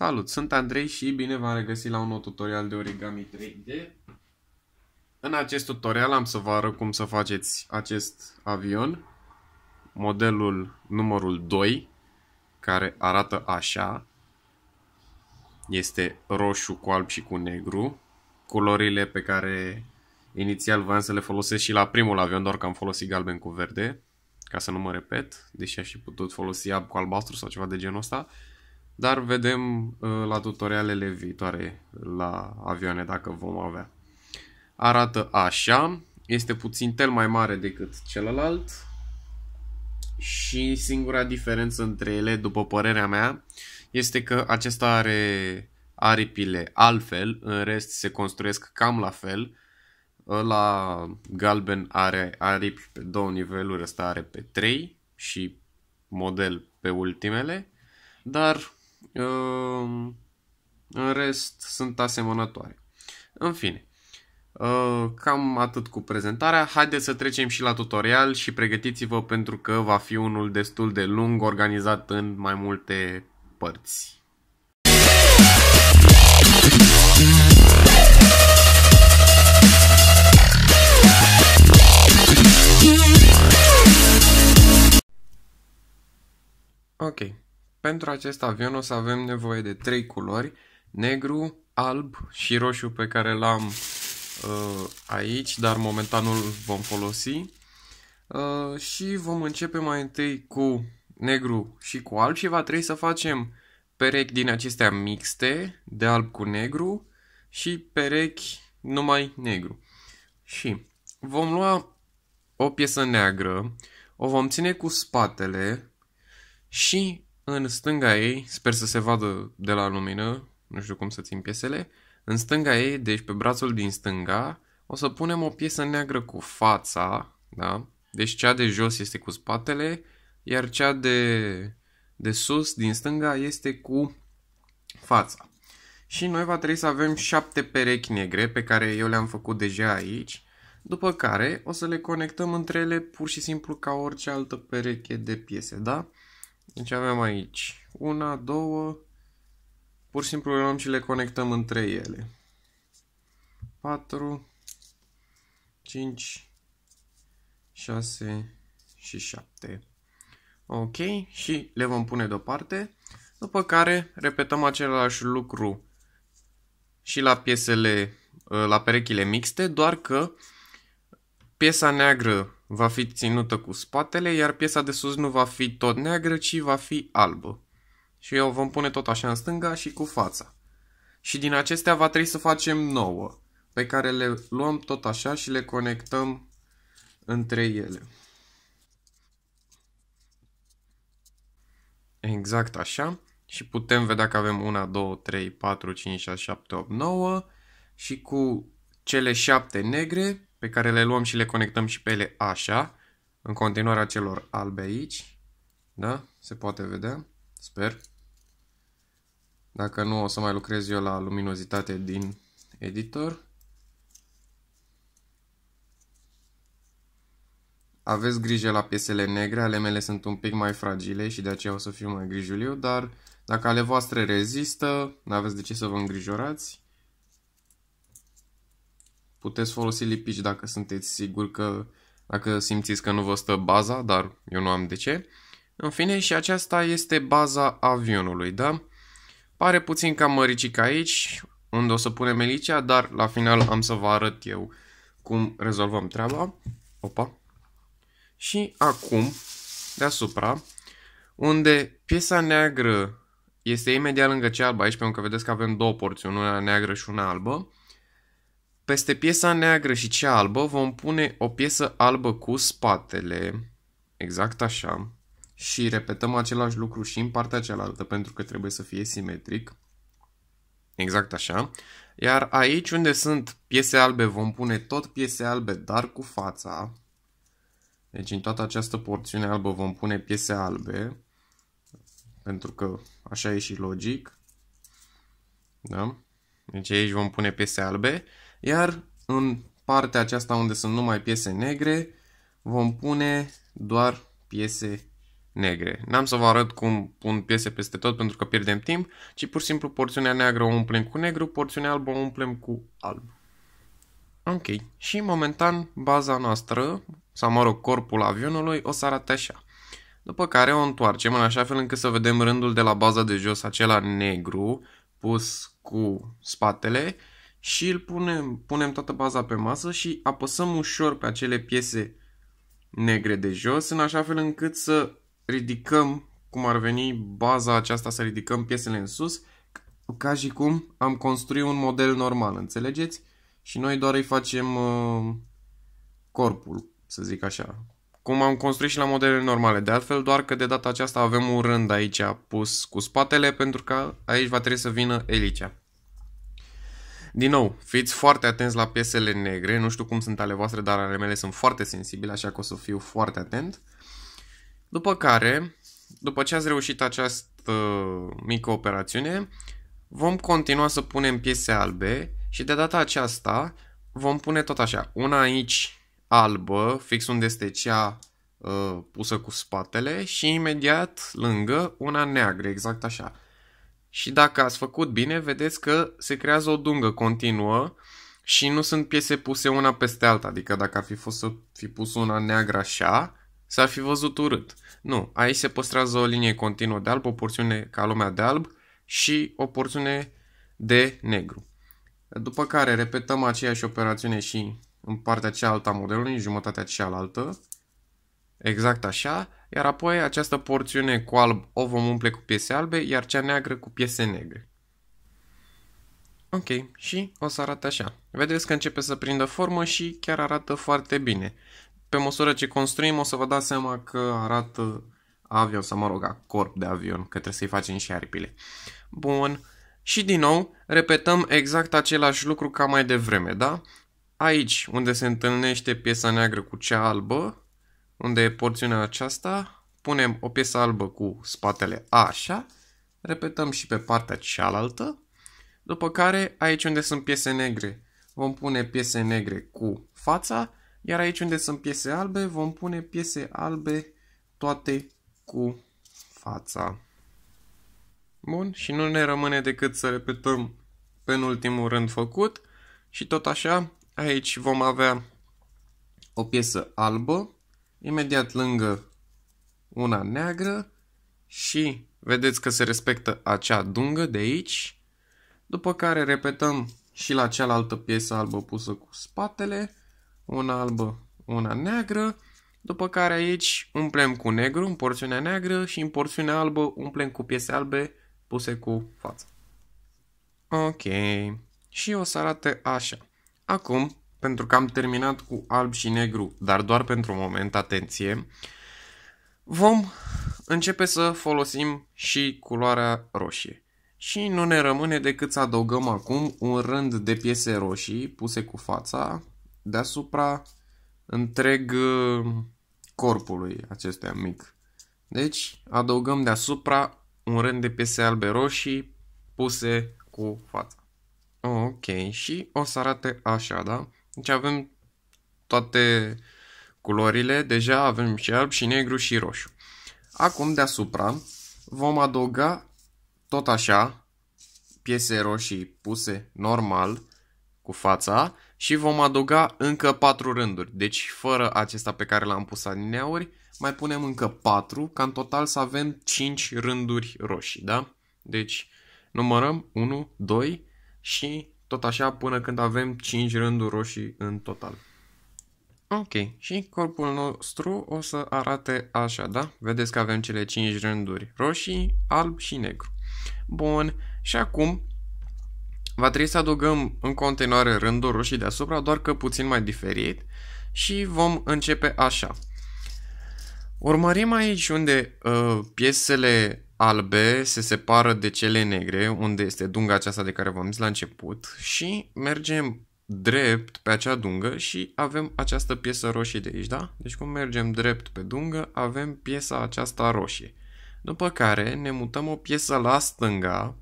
Salut, sunt Andrei și bine v-am regăsit la un nou tutorial de origami 3D. În acest tutorial am să vă arăt cum să faceți acest avion, modelul numărul 2, care arată așa. Este roșu cu alb și cu negru. Culorile pe care inițial voiam să le folosesc și la primul avion, doar că am folosit galben cu verde, ca să nu mă repet, deși aș fi putut folosi alb cu albastru sau ceva de genul ăsta. Uh, dar vedem uh, la tutorialele viitoare la avioane dacă vom avea. Arată așa, este puțin tel mai mare decât celălalt și singura diferență între ele, după părerea mea, este că acesta are aripile altfel, în rest se construiesc cam la fel. La galben are aripi pe două niveluri, ăsta are pe 3 și model pe ultimele, dar Ehm, în rest, sunt asemănătoare. În fine, ehm, cam atât cu prezentarea. Haideți să trecem și la tutorial și pregătiți-vă pentru că va fi unul destul de lung, organizat în mai multe părți. Ok, pentru acest avion o să avem nevoie de trei culori, negru, alb și roșu pe care l-am uh, aici, dar momentan nu vom folosi. Uh, și vom începe mai întâi cu negru și cu alb și va trebui să facem perechi din acestea mixte, de alb cu negru și perechi numai negru. Și vom lua o piesă neagră, o vom ține cu spatele și în stânga ei, sper să se vadă de la lumină, nu știu cum să țin piesele, în stânga ei, deci pe brațul din stânga, o să punem o piesă neagră cu fața, da? Deci cea de jos este cu spatele, iar cea de, de sus, din stânga, este cu fața. Și noi va trebui să avem șapte perechi negre pe care eu le-am făcut deja aici, după care o să le conectăm între ele pur și simplu ca orice altă pereche de piese, da? Deci avem aici una, două, pur și simplu le luăm și le conectăm între ele. 4, 5, 6 și 7. Ok, și le vom pune deoparte, după care repetăm același lucru și la piesele, la perechile mixte, doar că piesa neagră va fi ținută cu spatele, iar piesa de sus nu va fi tot neagră, ci va fi albă. Și eu vom pune tot așa în stânga și cu fața. Și din acestea va trebui să facem nouă, pe care le luăm tot așa și le conectăm între ele. Exact așa. Și putem vedea că avem 1, 2, 3, 4, 5, 6, 7, 8, 9 și cu cele 7 negre pe care le luăm și le conectăm și pe ele așa, în continuarea celor albe aici, da? Se poate vedea, sper. Dacă nu, o să mai lucrez eu la luminozitate din editor. Aveți grijă la piesele negre, ale mele sunt un pic mai fragile și de aceea o să fiu mai grijuliu, dar dacă ale voastre rezistă, nu aveți de ce să vă îngrijorați puteți folosi lipici dacă sunteți siguri că, dacă simțiți că nu vă stă baza, dar eu nu am de ce. În fine, și aceasta este baza avionului, da? Pare puțin cam măricic aici, unde o să punem elicea, dar la final am să vă arăt eu cum rezolvăm treaba. Opa! Și acum, deasupra, unde piesa neagră este imediat lângă cea albă aici, pentru că vedeți că avem două porțiuni, una neagră și una albă. Peste piesa neagră și cea albă vom pune o piesă albă cu spatele, exact așa, și repetăm același lucru și în partea cealaltă pentru că trebuie să fie simetric, exact așa. Iar aici unde sunt piese albe vom pune tot piese albe, dar cu fața. Deci în toată această porțiune albă vom pune piese albe, pentru că așa e și logic. Da? Deci aici vom pune piese albe iar în partea aceasta unde sunt numai piese negre, vom pune doar piese negre. N-am să vă arăt cum pun piese peste tot pentru că pierdem timp, ci pur și simplu porțiunea neagră o umplem cu negru, porțiunea albă o umplem cu alb. Ok, și momentan baza noastră, sau mă rog, corpul avionului o să arate așa. După care o întoarcem în așa fel încât să vedem rândul de la baza de jos, acela negru, pus cu spatele și îl punem, punem toată baza pe masă și apăsăm ușor pe acele piese negre de jos, în așa fel încât să ridicăm, cum ar veni, baza aceasta, să ridicăm piesele în sus, ca și cum am construit un model normal, înțelegeți? Și noi doar îi facem uh, corpul, să zic așa. Cum am construit și la modele normale, de altfel, doar că de data aceasta avem un rând aici pus cu spatele, pentru că aici va trebui să vină elicea. Din nou, fiți foarte atenți la piesele negre, nu știu cum sunt ale voastre, dar ale mele sunt foarte sensibile, așa că o să fiu foarte atent. După care, după ce ați reușit această mică operațiune, vom continua să punem piese albe și de data aceasta vom pune tot așa, una aici albă, fix unde este cea uh, pusă cu spatele și imediat lângă una neagră, exact așa și dacă ați făcut bine, vedeți că se creează o dungă continuă și nu sunt piese puse una peste alta, adică dacă ar fi fost să fi pus una neagră așa, s-ar fi văzut urât. Nu, aici se păstrează o linie continuă de alb, o porțiune ca lumea de alb și o porțiune de negru. După care repetăm aceeași operațiune și în partea cealaltă a modelului, în jumătatea cealaltă, Exact așa, iar apoi această porțiune cu alb o vom umple cu piese albe, iar cea neagră cu piese negre. Ok, și o să arate așa. Vedeți că începe să prindă formă și chiar arată foarte bine. Pe măsură ce construim o să vă dați seama că arată avion, sau mă rog, corp de avion, că trebuie să-i facem și aripile. Bun, și din nou repetăm exact același lucru ca mai devreme, da? Aici, unde se întâlnește piesa neagră cu cea albă, unde e porțiunea aceasta, punem o piesă albă cu spatele A, așa, repetăm și pe partea cealaltă, după care aici unde sunt piese negre vom pune piese negre cu fața, iar aici unde sunt piese albe vom pune piese albe toate cu fața. Bun, și nu ne rămâne decât să repetăm penultimul rând făcut și tot așa aici vom avea o piesă albă imediat lângă una neagră și vedeți că se respectă acea dungă de aici, după care repetăm și la cealaltă piesă albă pusă cu spatele, una albă, una neagră, după care aici umplem cu negru în porțiunea neagră și în porțiunea albă umplem cu piese albe puse cu față. Ok, și o să arate așa. Acum pentru că am terminat cu alb și negru, dar doar pentru un moment, atenție, vom începe să folosim și culoarea roșie. Și nu ne rămâne decât să adăugăm acum un rând de piese roșii puse cu fața deasupra întreg uh, corpului acestuia mic. Deci adăugăm deasupra un rând de piese albe roșii puse cu fața. Ok, și o să arate așa, da? Deci avem toate culorile, deja avem și alb și negru și roșu. Acum deasupra vom adăuga tot așa piese roșii puse normal cu fața și vom adăuga încă patru rânduri. Deci fără acesta pe care l-am pus alineauri, mai punem încă patru, ca în total să avem 5 rânduri roșii, da? Deci numărăm 1, 2 și tot așa până când avem 5 rânduri roșii în total. Ok, și corpul nostru o să arate așa, da? Vedeți că avem cele 5 rânduri roșii, alb și negru. Bun, și acum va trebui să adăugăm în continuare rândul roșii deasupra, doar că puțin mai diferit și vom începe așa. Urmărim aici unde uh, piesele albe se separă de cele negre, unde este dunga aceasta de care v-am zis la început, și mergem drept pe acea dungă și avem această piesă roșie de aici, da? Deci cum mergem drept pe dungă, avem piesa aceasta roșie. După care ne mutăm o piesă la stânga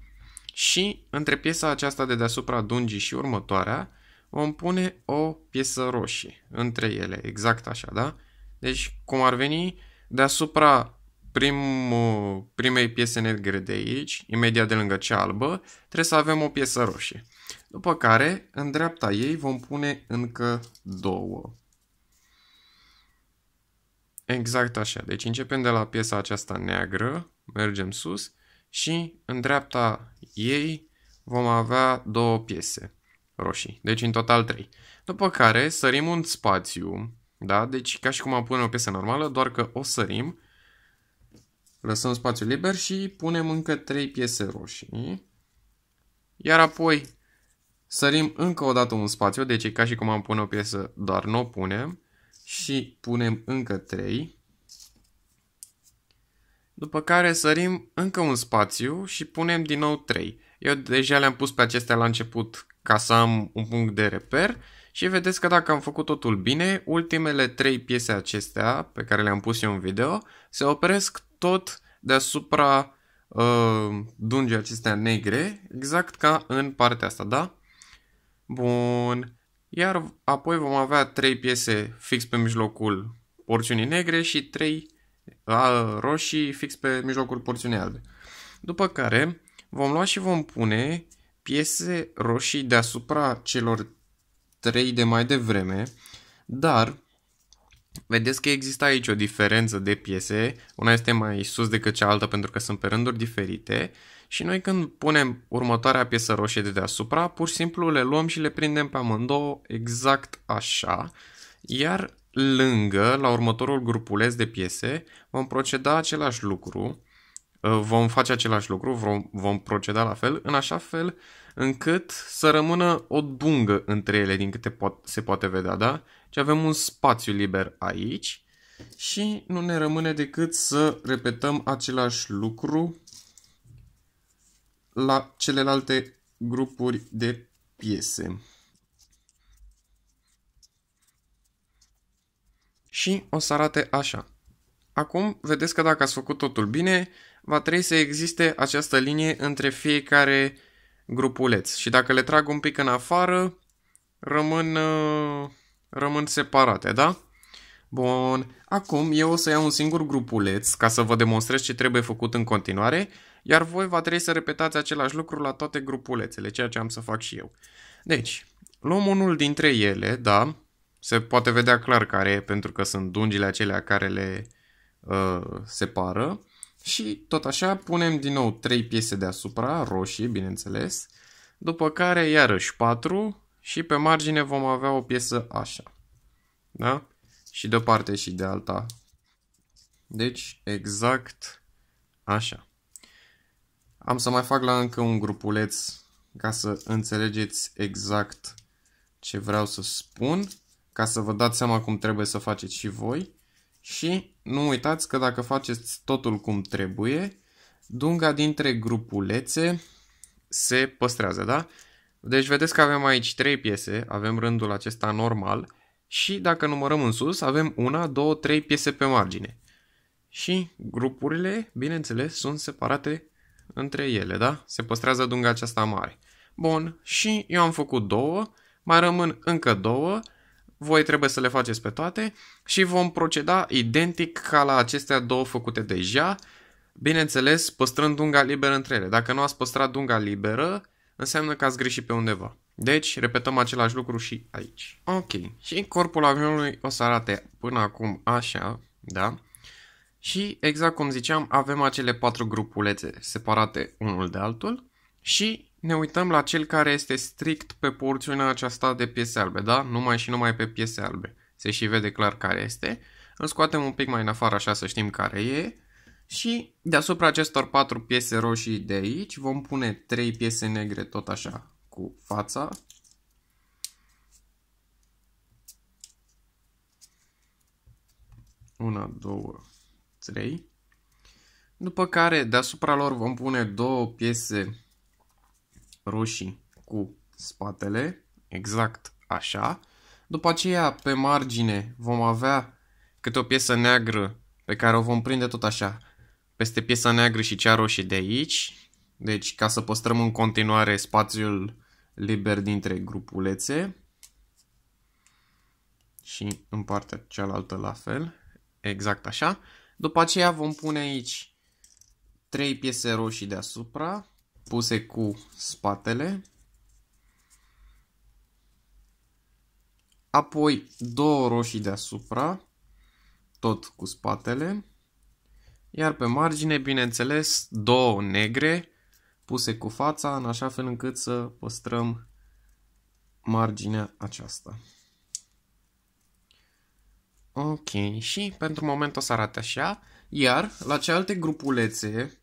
și între piesa aceasta de deasupra dungii și următoarea vom pune o piesă roșie între ele, exact așa, da? Deci cum ar veni, deasupra primul, primei piese negre de aici, imediat de lângă cea albă, trebuie să avem o piesă roșie. După care, în dreapta ei vom pune încă două. Exact așa. Deci începem de la piesa aceasta neagră, mergem sus și în dreapta ei vom avea două piese roșii. Deci în total trei. După care sărim un spațiu, da? Deci ca și cum am pune o piesă normală, doar că o sărim lăsăm spațiu liber și punem încă 3 piese roșii. Iar apoi sărim încă o dată un spațiu, deci e ca și cum am pune o piesă, dar nu o punem. Și punem încă 3. După care sărim încă un spațiu și punem din nou 3. Eu deja le-am pus pe acestea la început ca să am un punct de reper și vedeți că dacă am făcut totul bine, ultimele trei piese acestea pe care le-am pus eu în video se opresc tot deasupra uh, dungii acestea negre, exact ca în partea asta, da? Bun. Iar apoi vom avea trei piese fix pe mijlocul porțiunii negre și trei uh, roșii fix pe mijlocul porțiunii albe. După care vom lua și vom pune piese roșii deasupra celor 3 de mai devreme, dar vedeți că există aici o diferență de piese, una este mai sus decât cealaltă pentru că sunt pe rânduri diferite și noi când punem următoarea piesă roșie de deasupra, pur și simplu le luăm și le prindem pe amândouă exact așa, iar lângă, la următorul grupuleț de piese, vom proceda același lucru, Uh, vom face același lucru, vom, vom proceda la fel, în așa fel încât să rămână o dungă între ele din câte po- se poate vedea, da? Și deci avem un spațiu liber aici și nu ne rămâne decât să repetăm același lucru la celelalte grupuri de piese. Și o să arate așa. Acum vedeți că dacă ați făcut totul bine, va trebui să existe această linie între fiecare grupuleț. Și dacă le trag un pic în afară, rămân, uh, rămân separate, da? Bun, acum eu o să iau un singur grupuleț ca să vă demonstrez ce trebuie făcut în continuare, iar voi va trebui să repetați același lucru la toate grupulețele, ceea ce am să fac și eu. Deci, luăm unul dintre ele, da, se poate vedea clar care e, pentru că sunt dungile acelea care le uh, separă. Și tot așa punem din nou 3 piese deasupra, roșii, bineînțeles, după care iarăși 4 și pe margine vom avea o piesă așa. Da? Și de o parte și de alta. Deci, exact așa. Am să mai fac la încă un grupuleț ca să înțelegeți exact ce vreau să spun, ca să vă dați seama cum trebuie să faceți și voi. Și nu uitați că dacă faceți totul cum trebuie, dunga dintre grupulețe se păstrează, da? Deci vedeți că avem aici 3 piese, avem rândul acesta normal și dacă numărăm în sus avem una, două, trei piese pe margine. Și grupurile, bineînțeles, sunt separate între ele, da? Se păstrează dunga aceasta mare. Bun, și eu am făcut două, mai rămân încă două voi trebuie să le faceți pe toate și vom proceda identic ca la acestea două făcute deja, bineînțeles păstrând dunga liberă între ele. Dacă nu ați păstrat dunga liberă, înseamnă că ați greșit pe undeva. Deci, repetăm același lucru și aici. Ok, și corpul avionului o să arate până acum așa, da? Și, exact cum ziceam, avem acele patru grupulețe separate unul de altul și ne uităm la cel care este strict pe porțiunea aceasta de piese albe, da? Numai și numai pe piese albe. Se și vede clar care este. Îl scoatem un pic mai în afară așa să știm care e. Și deasupra acestor patru piese roșii de aici vom pune trei piese negre tot așa cu fața. Una, două, trei. După care deasupra lor vom pune două piese roșii cu spatele, exact așa. După aceea, pe margine, vom avea câte o piesă neagră pe care o vom prinde tot așa, peste piesa neagră și cea roșie de aici. Deci, ca să păstrăm în continuare spațiul liber dintre grupulețe. Și în partea cealaltă la fel, exact așa. După aceea vom pune aici trei piese roșii deasupra, puse cu spatele. Apoi două roșii deasupra, tot cu spatele. Iar pe margine, bineînțeles, două negre puse cu fața, în așa fel încât să păstrăm marginea aceasta. Ok, și pentru moment o să arate așa, iar la celelalte grupulețe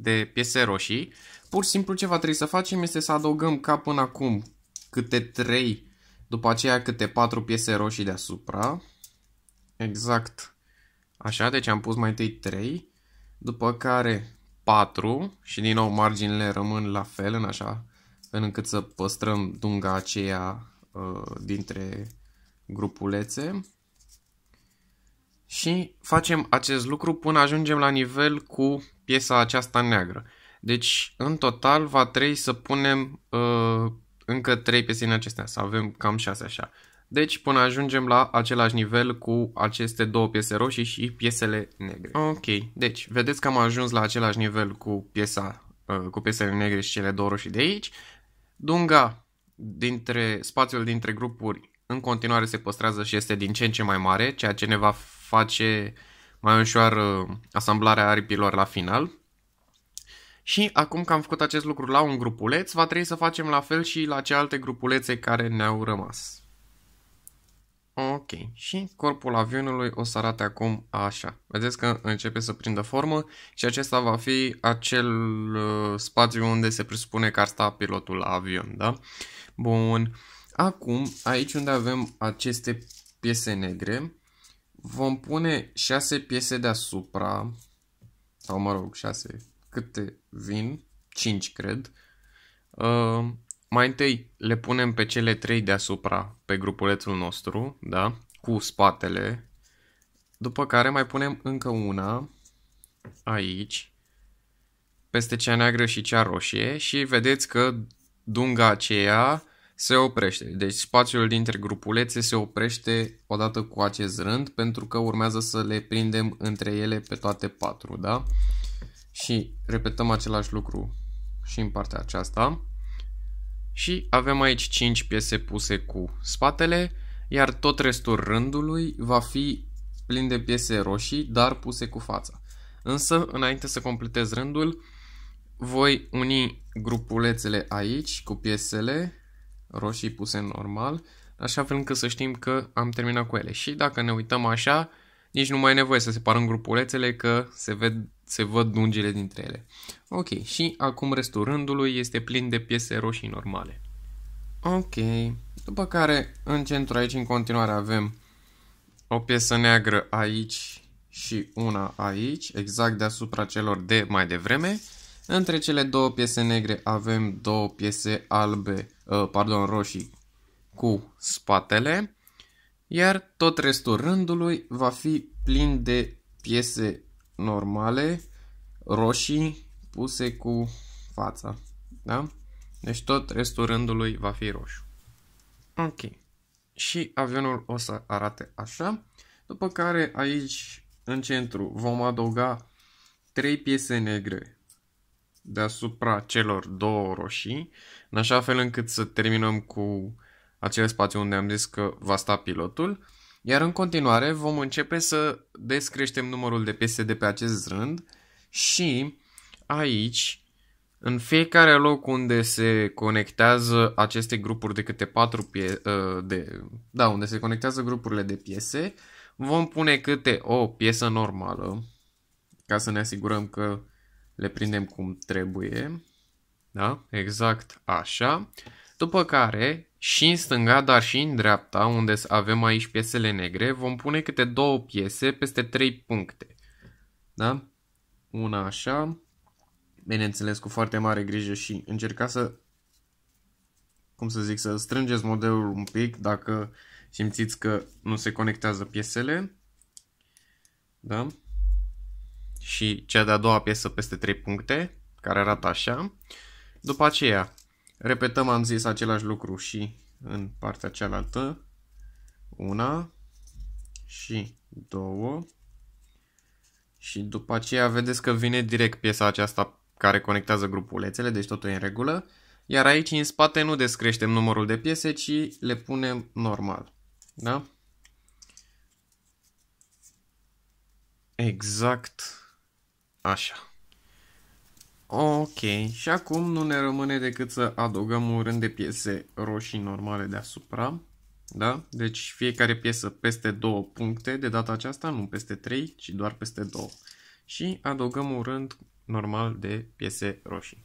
de piese roșii. Pur și simplu ce va trebui să facem este să adăugăm ca până acum câte 3, după aceea câte 4 piese roșii deasupra. Exact așa, deci am pus mai întâi 3, după care 4 și din nou marginile rămân la fel în așa în încât să păstrăm dunga aceea uh, dintre grupulețe și facem acest lucru până ajungem la nivel cu piesa aceasta neagră. Deci, în total, va trebui să punem uh, încă 3 piese în acestea, să avem cam 6 așa. Deci, până ajungem la același nivel cu aceste două piese roșii și piesele negre. Ok, deci, vedeți că am ajuns la același nivel cu piesa uh, cu piesele negre și cele două roșii de aici. Dunga dintre spațiul dintre grupuri în continuare se păstrează și este din ce în ce mai mare, ceea ce ne va face uh, mai ușor uh, asamblarea aripilor la final. Și acum că am făcut acest lucru la un grupuleț, va trebui să facem la fel și la cealaltă grupulețe care ne-au rămas. Ok, și corpul avionului o să arate acum așa. Vedeți că începe să prindă formă și acesta va fi acel uh, spațiu unde se presupune că ar sta pilotul la avion, da? Bun, acum aici unde avem aceste piese negre, vom pune 6 piese deasupra, sau mă rog, 6, câte vin, 5 cred. Uh, mai întâi le punem pe cele 3 deasupra, pe grupulețul nostru, da? Cu spatele. După care mai punem încă una aici, peste cea neagră și cea roșie și vedeți că dunga aceea se oprește. Deci spațiul dintre grupulețe se oprește odată cu acest rând pentru că urmează să le prindem între ele pe toate patru, da? Și repetăm același lucru și în partea aceasta. Și avem aici 5 piese puse cu spatele, iar tot restul rândului va fi plin de piese roșii, dar puse cu fața. Însă, înainte să completez rândul, voi uni grupulețele aici cu piesele roșii puse normal, așa fel încât să știm că am terminat cu ele. Și dacă ne uităm așa, nici nu mai e nevoie să separăm grupulețele că se, ved, se văd dungile dintre ele. Ok, și acum restul rândului este plin de piese roșii normale. Ok, după care în centru aici în continuare avem o piesă neagră aici și una aici, exact deasupra celor de mai devreme. Între cele două piese negre avem două piese albe Uh, pardon, roșii cu spatele, iar tot restul rândului va fi plin de piese normale, roșii puse cu fața. Da? Deci tot restul rândului va fi roșu. Ok. Și avionul o să arate așa. După care aici, în centru, vom adăuga 3 piese negre deasupra celor două roșii, în așa fel încât să terminăm cu acel spațiu unde am zis că va sta pilotul, iar în continuare vom începe să descreștem numărul de piese de pe acest rând și aici, în fiecare loc unde se conectează aceste grupuri de câte patru piese, ă, de, da, unde se conectează grupurile de piese, vom pune câte o piesă normală, ca să ne asigurăm că le prindem cum trebuie, da? Exact așa. După care, și în stânga, dar și în dreapta, unde avem aici piesele negre, vom pune câte două piese peste trei puncte. Da? Una așa, bineînțeles cu foarte mare grijă și încercați să, cum să zic, să strângeți modelul un pic dacă simțiți că nu se conectează piesele. Da? și cea de-a doua piesă peste 3 puncte, care arată așa. După aceea, repetăm, am zis același lucru și în partea cealaltă. Una și două. Și după aceea vedeți că vine direct piesa aceasta care conectează grupulețele, deci totul e în regulă. Iar aici în spate nu descreștem numărul de piese, ci le punem normal. Da? Exact Așa. Ok, și acum nu ne rămâne decât să adăugăm un rând de piese roșii normale deasupra. Da? Deci fiecare piesă peste două puncte, de data aceasta nu peste 3, ci doar peste 2. Și adăugăm un rând normal de piese roșii.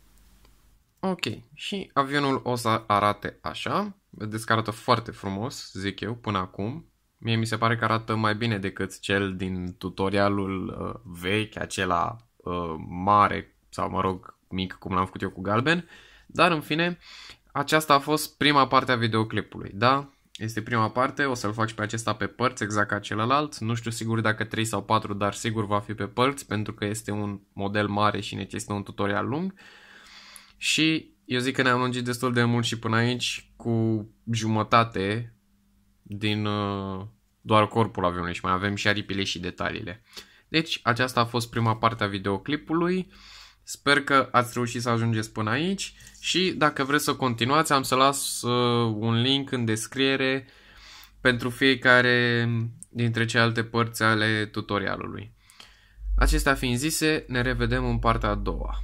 Ok, și avionul o să arate așa. Vedeți că arată foarte frumos, zic eu, până acum. Mie mi se pare că arată mai bine decât cel din tutorialul uh, vechi, acela uh, mare sau, mă rog, mic, cum l-am făcut eu cu galben. Dar, în fine, aceasta a fost prima parte a videoclipului, da? Este prima parte, o să-l fac și pe acesta pe părți, exact ca celălalt. Nu știu sigur dacă 3 sau 4, dar sigur va fi pe părți, pentru că este un model mare și necesită un tutorial lung. Și eu zic că ne-am lungit destul de mult și până aici cu jumătate din uh, doar corpul avionului și mai avem și aripile și detaliile. Deci, aceasta a fost prima parte a videoclipului. Sper că ați reușit să ajungeți până aici și dacă vreți să continuați, am să las uh, un link în descriere pentru fiecare dintre celelalte părți ale tutorialului. Acestea fiind zise, ne revedem în partea a doua.